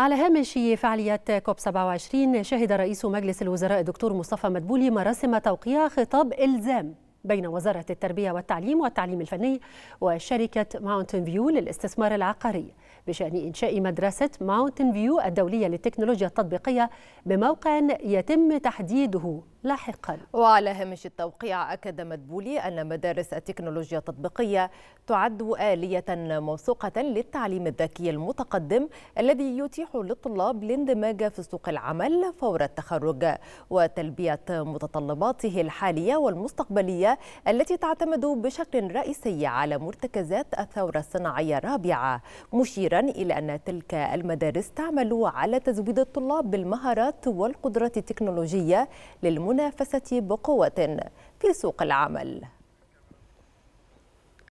على هامش فعاليات كوب 27 شهد رئيس مجلس الوزراء الدكتور مصطفى مدبولي مراسم توقيع خطاب إلزام بين وزارة التربية والتعليم والتعليم الفني وشركة ماونتن فيو للاستثمار العقاري بشأن إنشاء مدرسة ماونتن فيو الدولية للتكنولوجيا التطبيقية بموقع يتم تحديده لاحقا وعلى هامش التوقيع أكد مدبولي أن مدارس التكنولوجيا التطبيقية تعد آلية موثوقة للتعليم الذكي المتقدم الذي يتيح للطلاب الاندماج في سوق العمل فور التخرج وتلبية متطلباته الحالية والمستقبلية التي تعتمد بشكل رئيسي على مرتكزات الثورة الصناعية الرابعة مشيرا إلى أن تلك المدارس تعمل على تزويد الطلاب بالمهارات والقدرات التكنولوجية للمستقبل المنافسة بقوة في سوق العمل